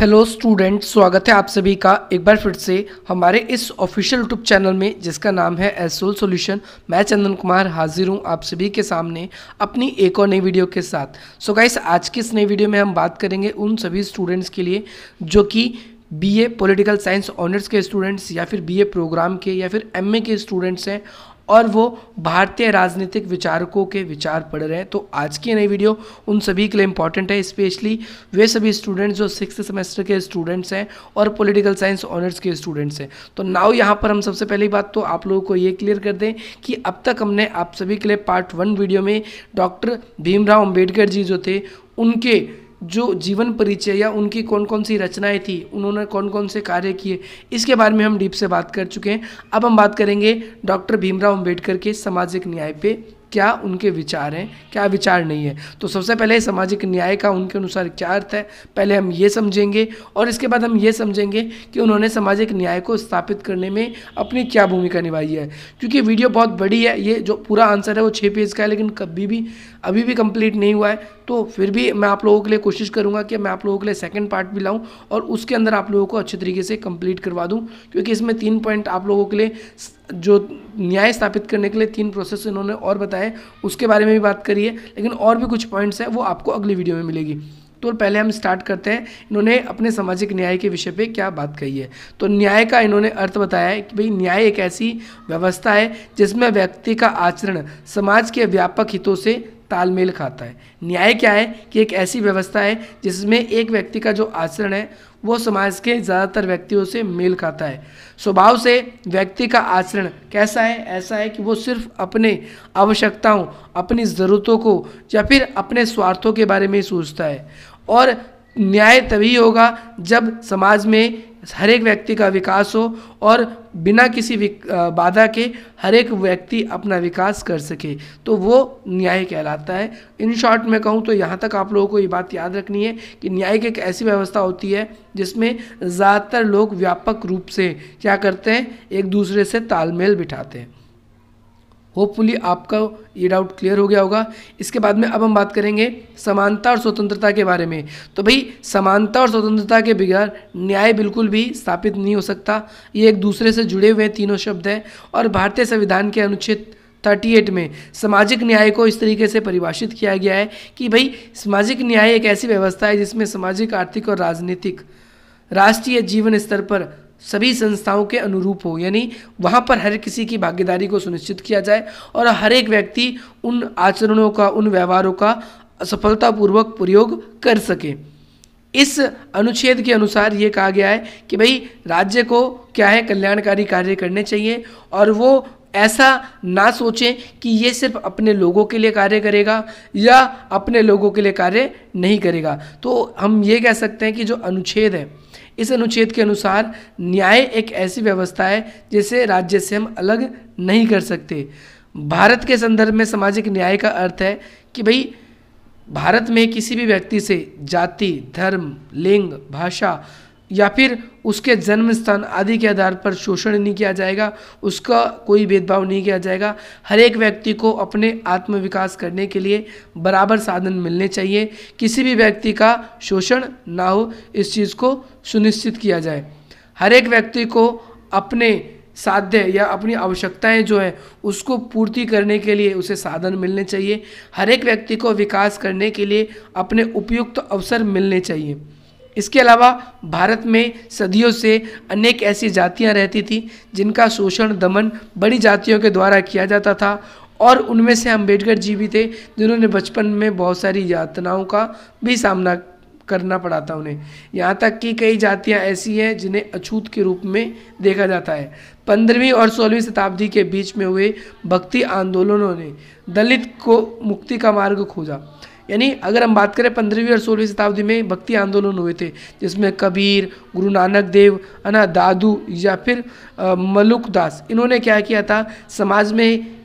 hello student स्वागत है आप सभी का एक बार फिर से हमारे इस ऑफिशियल यूट्यूब चैनल में जिसका नाम है एसोल सॉल्यूशन मैं चंदन कुमार हाजिर हूं आप सभी के सामने अपनी एक और नई वीडियो के साथ सो so गाइस आज की इस नई वीडियो में हम बात करेंगे उन सभी स्टूडेंट्स के लिए जो कि बीए पॉलिटिकल साइंस ऑनर्स के स्टूडेंट्स या फिर बीए प्रोग्राम के या फिर एमए के स्टूडेंट्स हैं और वो भारतीय राजनीतिक विचारकों के विचार पढ़ रहे हैं तो आज की नई वीडियो उन सभी के लिए इंपॉर्टेंट है स्पेशली वे सभी स्टूडेंट्स जो सिक्स सेमेस्टर के स्टूडेंट्स हैं और पॉलिटिकल साइंस ऑनर्स के स्टूडेंट्स हैं तो नाउ यहाँ पर हम सबसे पहली बात तो आप लोगों को ये क्लियर कर दें कि अब तक हमने आप सभी के लिए पार्ट वन वीडियो में डॉक्टर भीमराव अम्बेडकर जी जो थे उनके जो जीवन परिचय या उनकी कौन कौन सी रचनाएं थी उन्होंने कौन कौन से कार्य किए इसके बारे में हम डीप से बात कर चुके हैं अब हम बात करेंगे डॉक्टर भीमराव अम्बेडकर के सामाजिक न्याय पे क्या उनके विचार हैं क्या विचार नहीं है तो सबसे पहले सामाजिक न्याय का उनके अनुसार क्या अर्थ है पहले हम ये समझेंगे और इसके बाद हम ये समझेंगे कि उन्होंने सामाजिक न्याय को स्थापित करने में अपनी क्या भूमिका निभाई है क्योंकि वीडियो बहुत बड़ी है ये जो पूरा आंसर है वो छः पेज का है लेकिन कभी भी अभी भी कंप्लीट नहीं हुआ है तो फिर भी मैं आप लोगों के लिए कोशिश करूँगा कि मैं आप लोगों के लिए सेकेंड पार्ट भी लाऊँ और उसके अंदर आप लोगों को अच्छे तरीके से कंप्लीट करवा दूँ क्योंकि इसमें तीन पॉइंट आप लोगों के लिए जो न्याय स्थापित करने के लिए तीन प्रोसेस इन्होंने और बताए उसके बारे में भी बात करी है लेकिन और भी कुछ पॉइंट्स हैं वो आपको अगली वीडियो में मिलेगी तो पहले हम स्टार्ट करते हैं इन्होंने अपने सामाजिक न्याय के विषय पे क्या बात कही है तो न्याय का इन्होंने अर्थ बताया है कि भाई न्याय एक ऐसी व्यवस्था है जिसमें व्यक्ति का आचरण समाज के व्यापक हितों से तालमेल खाता है न्याय क्या है कि एक ऐसी व्यवस्था है जिसमें एक व्यक्ति का जो आचरण है वो समाज के ज़्यादातर व्यक्तियों से मेल खाता है स्वभाव से व्यक्ति का आचरण कैसा है ऐसा है कि वो सिर्फ अपने आवश्यकताओं अपनी ज़रूरतों को या फिर अपने स्वार्थों के बारे में सोचता है और न्याय तभी होगा जब समाज में हर एक व्यक्ति का विकास हो और बिना किसी बाधा के हर एक व्यक्ति अपना विकास कर सके तो वो न्याय कहलाता है इन शॉर्ट मैं कहूँ तो यहाँ तक आप लोगों को ये बात याद रखनी है कि न्याय की एक ऐसी व्यवस्था होती है जिसमें ज़्यादातर लोग व्यापक रूप से क्या करते हैं एक दूसरे से तालमेल बिठाते हैं होपफुली आपका ये डाउट क्लियर हो गया होगा इसके बाद में अब हम बात करेंगे समानता और स्वतंत्रता के बारे में तो भाई समानता और स्वतंत्रता के बगैर न्याय बिल्कुल भी स्थापित नहीं हो सकता ये एक दूसरे से जुड़े हुए तीनों शब्द हैं और भारतीय संविधान के अनुच्छेद 38 में सामाजिक न्याय को इस तरीके से परिभाषित किया गया है कि भाई सामाजिक न्याय एक ऐसी व्यवस्था है जिसमें सामाजिक आर्थिक और राजनीतिक राष्ट्रीय जीवन स्तर पर सभी संस्थाओं के अनुरूप हो यानी वहाँ पर हर किसी की भागीदारी को सुनिश्चित किया जाए और हर एक व्यक्ति उन आचरणों का उन व्यवहारों का सफलतापूर्वक प्रयोग कर सके इस अनुच्छेद के अनुसार ये कहा गया है कि भाई राज्य को क्या है कल्याणकारी कार्य करने चाहिए और वो ऐसा ना सोचें कि ये सिर्फ अपने लोगों के लिए कार्य करेगा या अपने लोगों के लिए कार्य नहीं करेगा तो हम ये कह सकते हैं कि जो अनुच्छेद है इस अनुच्छेद के अनुसार न्याय एक ऐसी व्यवस्था है जिसे राज्य से हम अलग नहीं कर सकते भारत के संदर्भ में सामाजिक न्याय का अर्थ है कि भाई भारत में किसी भी व्यक्ति से जाति धर्म लिंग भाषा या फिर उसके जन्म स्थान आदि के आधार पर शोषण नहीं किया जाएगा उसका कोई भेदभाव नहीं किया जाएगा हर एक व्यक्ति को अपने आत्मविकास करने के लिए बराबर साधन मिलने चाहिए किसी भी व्यक्ति का शोषण ना हो इस चीज़ को सुनिश्चित किया जाए हर एक व्यक्ति को अपने साध्य या अपनी आवश्यकताएं जो हैं उसको पूर्ति करने के लिए उसे साधन मिलने चाहिए हर एक व्यक्ति को विकास करने के लिए अपने उपयुक्त अवसर मिलने चाहिए इसके अलावा भारत में सदियों से अनेक ऐसी जातियां रहती थी जिनका शोषण दमन बड़ी जातियों के द्वारा किया जाता था और उनमें से अम्बेडकर जी भी थे जिन्होंने बचपन में बहुत सारी यातनाओं का भी सामना करना पड़ा था उन्हें यहाँ तक कि कई जातियाँ ऐसी हैं जिन्हें अछूत के रूप में देखा जाता है पंद्रहवीं और सोलहवीं शताब्दी के बीच में हुए भक्ति आंदोलनों ने दलित को मुक्ति का मार्ग खोजा यानी अगर हम बात करें पंद्रहवीं और सोलहवीं शताब्दी में भक्ति आंदोलन हुए थे जिसमें कबीर गुरु नानक देव है ना दादू या फिर मलुक दास इन्होंने क्या किया था समाज में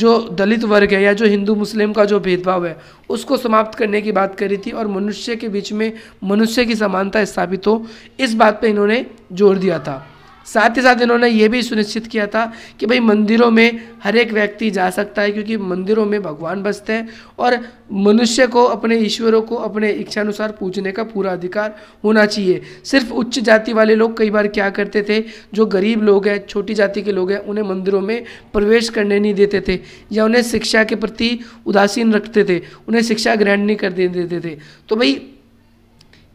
जो दलित वर्ग है या जो हिंदू मुस्लिम का जो भेदभाव है उसको समाप्त करने की बात करी थी और मनुष्य के बीच में मनुष्य की समानता स्थापित हो इस बात पे इन्होंने जोर दिया था साथ ही साथ इन्होंने ये भी सुनिश्चित किया था कि भाई मंदिरों में हर एक व्यक्ति जा सकता है क्योंकि मंदिरों में भगवान बसते हैं और मनुष्य को अपने ईश्वरों को अपने इच्छानुसार पूजने का पूरा अधिकार होना चाहिए सिर्फ उच्च जाति वाले लोग कई बार क्या करते थे जो गरीब लोग हैं छोटी जाति के लोग हैं उन्हें मंदिरों में प्रवेश करने नहीं देते थे या उन्हें शिक्षा के प्रति उदासीन रखते थे उन्हें शिक्षा ग्रहण नहीं कर देते थे तो भाई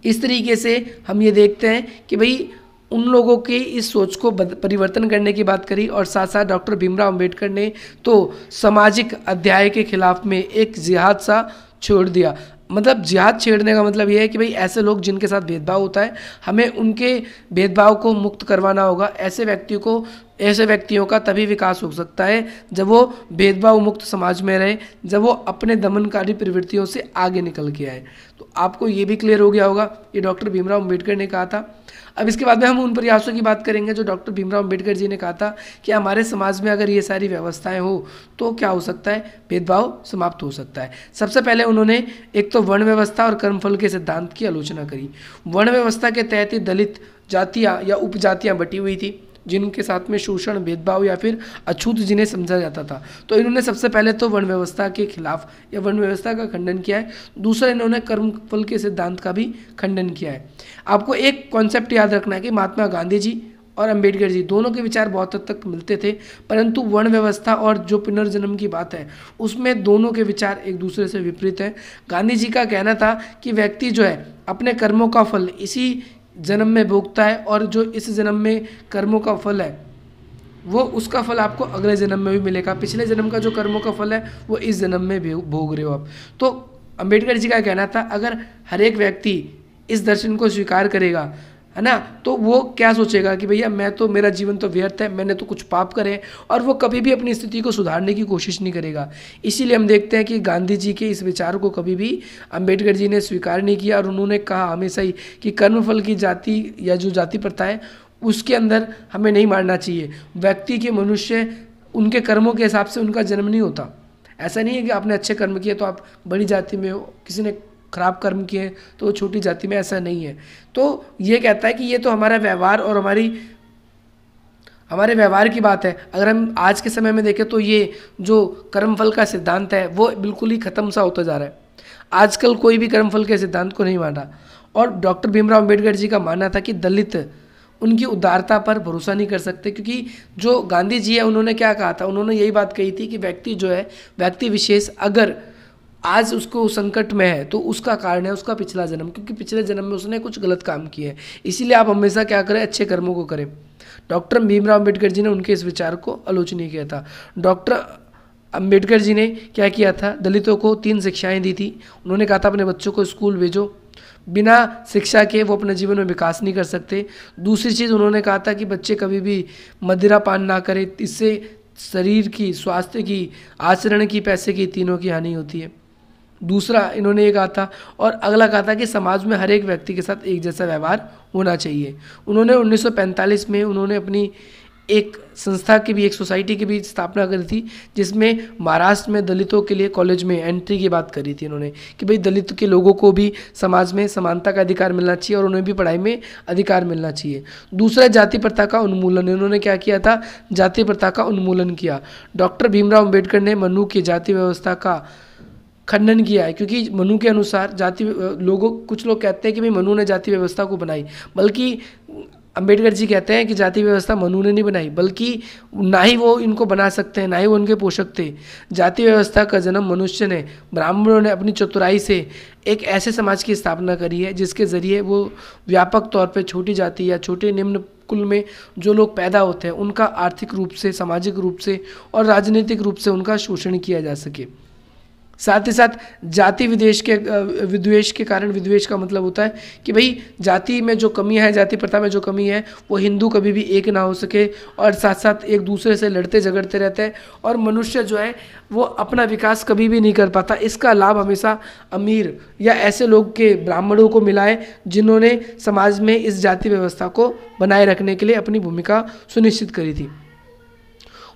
इस तरीके से हम ये देखते हैं कि भाई उन लोगों की इस सोच को परिवर्तन करने की बात करी और साथ साथ डॉक्टर भीमराव अंबेडकर ने तो सामाजिक अध्याय के खिलाफ में एक जिहाद सा छोड़ दिया मतलब जिहाद छेड़ने का मतलब यह है कि भाई ऐसे लोग जिनके साथ भेदभाव होता है हमें उनके भेदभाव को मुक्त करवाना होगा ऐसे व्यक्तियों को ऐसे व्यक्तियों का तभी विकास हो सकता है जब वो भेदभाव मुक्त समाज में रहे जब वो अपने दमनकारी प्रवृत्तियों से आगे निकल के आए आपको ये भी क्लियर हो गया होगा ये डॉक्टर भीमराव अम्बेडकर ने कहा था अब इसके बाद में हम उन प्रयासों की बात करेंगे जो डॉक्टर भीमराव अम्बेडकर जी ने कहा था कि हमारे समाज में अगर ये सारी व्यवस्थाएं हो तो क्या हो सकता है भेदभाव समाप्त हो सकता है सबसे पहले उन्होंने एक तो वर्ण व्यवस्था और कर्मफल के सिद्धांत की आलोचना करी वर्ण व्यवस्था के तहत ही दलित जातियाँ या उपजातियाँ बटी हुई थी जिनके साथ में शोषण भेदभाव या फिर अछूत जिन्हें समझा जाता था तो इन्होंने सबसे पहले तो वर्ण व्यवस्था के खिलाफ या वर्ण व्यवस्था का खंडन किया है दूसरा इन्होंने कर्मफल के सिद्धांत का भी खंडन किया है आपको एक कॉन्सेप्ट याद रखना है कि महात्मा गांधी जी और अंबेडकर जी दोनों के विचार बहुत हद तक मिलते थे परंतु वर्ण व्यवस्था और जो पुनर्जन्म की बात है उसमें दोनों के विचार एक दूसरे से विपरीत हैं गांधी जी का कहना था कि व्यक्ति जो है अपने कर्मों का फल इसी जन्म में भोगता है और जो इस जन्म में कर्मों का फल है वो उसका फल आपको अगले जन्म में भी मिलेगा पिछले जन्म का जो कर्मों का फल है वो इस जन्म में भी भोग रहे हो आप तो अंबेडकर जी का कहना था अगर हर एक व्यक्ति इस दर्शन को स्वीकार करेगा है ना तो वो क्या सोचेगा कि भैया मैं तो मेरा जीवन तो व्यर्थ है मैंने तो कुछ पाप करे और वो कभी भी अपनी स्थिति को सुधारने की कोशिश नहीं करेगा इसीलिए हम देखते हैं कि गांधी जी के इस विचार को कभी भी अम्बेडकर जी ने स्वीकार नहीं किया और उन्होंने कहा हमेशा ही कि कर्मफल की जाति या जो जाति प्रथा है उसके अंदर हमें नहीं मारना चाहिए व्यक्ति के मनुष्य उनके कर्मों के हिसाब से उनका जन्म नहीं होता ऐसा नहीं है कि आपने अच्छे कर्म किए तो आप बड़ी जाति में हो किसी ने खराब कर्म किए हैं तो वो छोटी जाति में ऐसा नहीं है तो ये कहता है कि ये तो हमारा व्यवहार और हमारी हमारे व्यवहार की बात है अगर हम आज के समय में देखें तो ये जो कर्मफल का सिद्धांत है वो बिल्कुल ही ख़त्म सा होता जा रहा है आजकल कोई भी कर्मफल के सिद्धांत को नहीं माना और डॉक्टर भीमराव अम्बेडकर जी का मानना था कि दलित उनकी उदारता पर भरोसा नहीं कर सकते क्योंकि जो गांधी जी है उन्होंने क्या कहा था उन्होंने यही बात कही थी कि व्यक्ति जो है व्यक्ति विशेष अगर आज उसको संकट में है तो उसका कारण है उसका पिछला जन्म क्योंकि पिछले जन्म में उसने कुछ गलत काम किए हैं इसीलिए आप हमेशा क्या करें अच्छे कर्मों को करें डॉक्टर भीमराव अम्बेडकर जी ने उनके इस विचार को आलोचनीय किया था डॉक्टर अम्बेडकर जी ने क्या किया था दलितों को तीन शिक्षाएं दी थी उन्होंने कहा था अपने बच्चों को स्कूल भेजो बिना शिक्षा के वो अपने जीवन में विकास नहीं कर सकते दूसरी चीज़ उन्होंने कहा था कि बच्चे कभी भी मदिरा पान ना करें इससे शरीर की स्वास्थ्य की आचरण की पैसे की तीनों की हानि होती है दूसरा इन्होंने ये कहा था और अगला कहा था कि समाज में हर एक व्यक्ति के साथ एक जैसा व्यवहार होना चाहिए उन्होंने 1945 में उन्होंने अपनी एक संस्था की भी एक सोसाइटी की भी स्थापना करी थी जिसमें महाराष्ट्र में दलितों के लिए कॉलेज में एंट्री की बात करी थी उन्होंने कि भाई दलित के लोगों को भी समाज में समानता का अधिकार मिलना चाहिए और उन्हें भी पढ़ाई में अधिकार मिलना चाहिए दूसरा जाति प्रथा का उन्मूलन इन्होंने क्या किया था जाति प्रथा का उन्मूलन किया डॉक्टर भीमराव अम्बेडकर ने मनु की जाति व्यवस्था का खंडन किया है क्योंकि मनु के अनुसार जाति लोगों कुछ लोग कहते हैं कि भाई मनु ने जाति व्यवस्था को बनाई बल्कि अंबेडकर जी कहते हैं कि जाति व्यवस्था मनु ने नहीं बनाई बल्कि ना ही वो इनको बना सकते हैं ना ही वो उनके पोषक थे जाति व्यवस्था का जन्म मनुष्य ने ब्राह्मणों ने अपनी चतुराई से एक ऐसे समाज की स्थापना करी है जिसके ज़रिए वो व्यापक तौर पर छोटी जाति या छोटे निम्न कुल में जो लोग पैदा होते हैं उनका आर्थिक रूप से सामाजिक रूप से और राजनीतिक रूप से उनका शोषण किया जा सके साथ ही साथ जाति विदेश के विद्वेश के कारण विद्वेश का मतलब होता है कि भाई जाति में जो कमी है जाति प्रथा में जो कमी है वो हिंदू कभी भी एक ना हो सके और साथ साथ एक दूसरे से लड़ते झगड़ते रहते हैं और मनुष्य जो है वो अपना विकास कभी भी नहीं कर पाता इसका लाभ हमेशा अमीर या ऐसे लोग के ब्राह्मणों को मिला है जिन्होंने समाज में इस जाति व्यवस्था को बनाए रखने के लिए अपनी भूमिका सुनिश्चित करी थी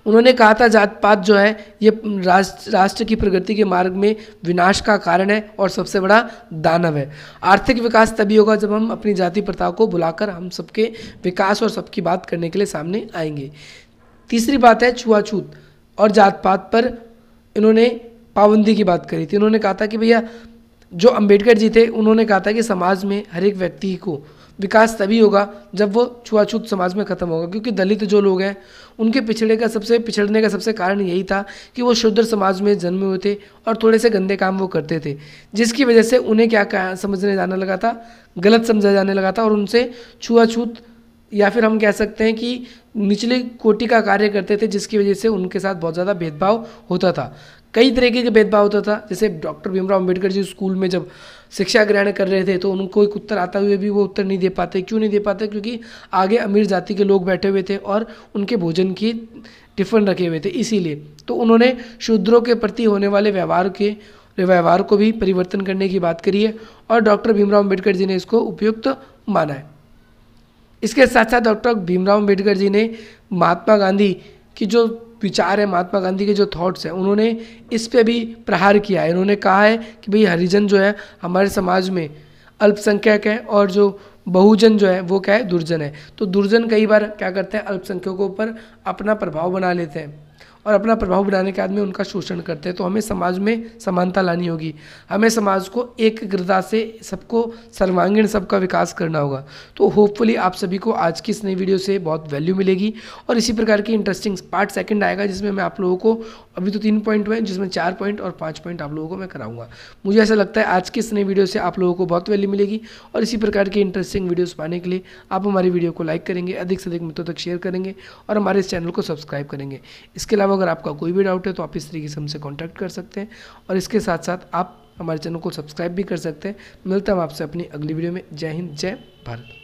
उन्होंने कहा था जात पात जो है ये राष्ट्र राष्ट्र की प्रगति के मार्ग में विनाश का कारण है और सबसे बड़ा दानव है आर्थिक विकास तभी होगा जब हम अपनी जाति प्रथाओं को बुलाकर हम सबके विकास और सबकी बात करने के लिए सामने आएंगे तीसरी बात है छुआछूत और जात पात पर इन्होंने पाबंदी की बात करी थी उन्होंने कहा था कि भैया जो अंबेडकर जी थे उन्होंने कहा था कि समाज में हर एक व्यक्ति को विकास तभी होगा जब वो छुआछूत समाज में ख़त्म होगा क्योंकि दलित जो लोग हैं उनके पिछड़े का सबसे पिछड़ने का सबसे कारण यही था कि वो शुद्र समाज में जन्मे हुए थे और थोड़े से गंदे काम वो करते थे जिसकी वजह से उन्हें क्या समझने जाने लगा था गलत समझा जाने लगा था और उनसे छुआछूत या फिर हम कह सकते हैं कि निचले कोटि का कार्य करते थे जिसकी वजह से उनके साथ बहुत ज़्यादा भेदभाव होता था कई तरीके के भेदभाव होता था जैसे डॉक्टर भीमराव अम्बेडकर जी स्कूल में जब शिक्षा ग्रहण कर रहे थे तो उनको एक उत्तर आता हुए भी वो उत्तर नहीं दे पाते क्यों नहीं दे पाते क्योंकि आगे अमीर जाति के लोग बैठे हुए थे और उनके भोजन की टिफिन रखे हुए थे इसीलिए तो उन्होंने शूद्रों के प्रति होने वाले व्यवहार के व्यवहार को भी परिवर्तन करने की बात करी है और डॉक्टर भीमराव अम्बेडकर जी ने इसको उपयुक्त माना है इसके साथ साथ डॉक्टर भीमराव अम्बेडकर जी ने महात्मा गांधी की जो विचार है महात्मा गांधी के जो थॉट्स हैं उन्होंने इस पर भी प्रहार किया है इन्होंने कहा है कि भाई हरिजन जो है हमारे समाज में अल्पसंख्यक है और जो बहुजन जो है वो क्या है दुर्जन है तो दुर्जन कई बार क्या करते हैं अल्पसंख्यकों पर अपना प्रभाव बना लेते हैं और अपना प्रभाव बनाने के आदमी उनका शोषण करते हैं तो हमें समाज में समानता लानी होगी हमें समाज को एकग्रता से सबको सर्वांगीण सबका विकास करना होगा तो होपफुली आप सभी को आज की इस नई वीडियो से बहुत वैल्यू मिलेगी और इसी प्रकार की इंटरेस्टिंग पार्ट सेकेंड आएगा जिसमें मैं आप लोगों को अभी तो तीन पॉइंट हुए जिसमें चार पॉइंट और पाँच पॉइंट आप लोगों को मैं कराऊंगा मुझे ऐसा लगता है आज की इस नई वीडियो से आप लोगों को बहुत वैल्यू मिलेगी और इसी प्रकार की इंटरेस्टिंग वीडियोज़ पाने के लिए आप हमारी वीडियो को लाइक करेंगे अधिक से अधिक मित्रों तक शेयर करेंगे और हमारे इस चैनल को सब्सक्राइब करेंगे इसके अलावा अलावा अगर आपका कोई भी डाउट है तो आप इस तरीके से हमसे कॉन्टैक्ट कर सकते हैं और इसके साथ साथ आप हमारे चैनल को सब्सक्राइब भी कर सकते हैं मिलता हम आपसे अपनी अगली वीडियो में जय हिंद जय भारत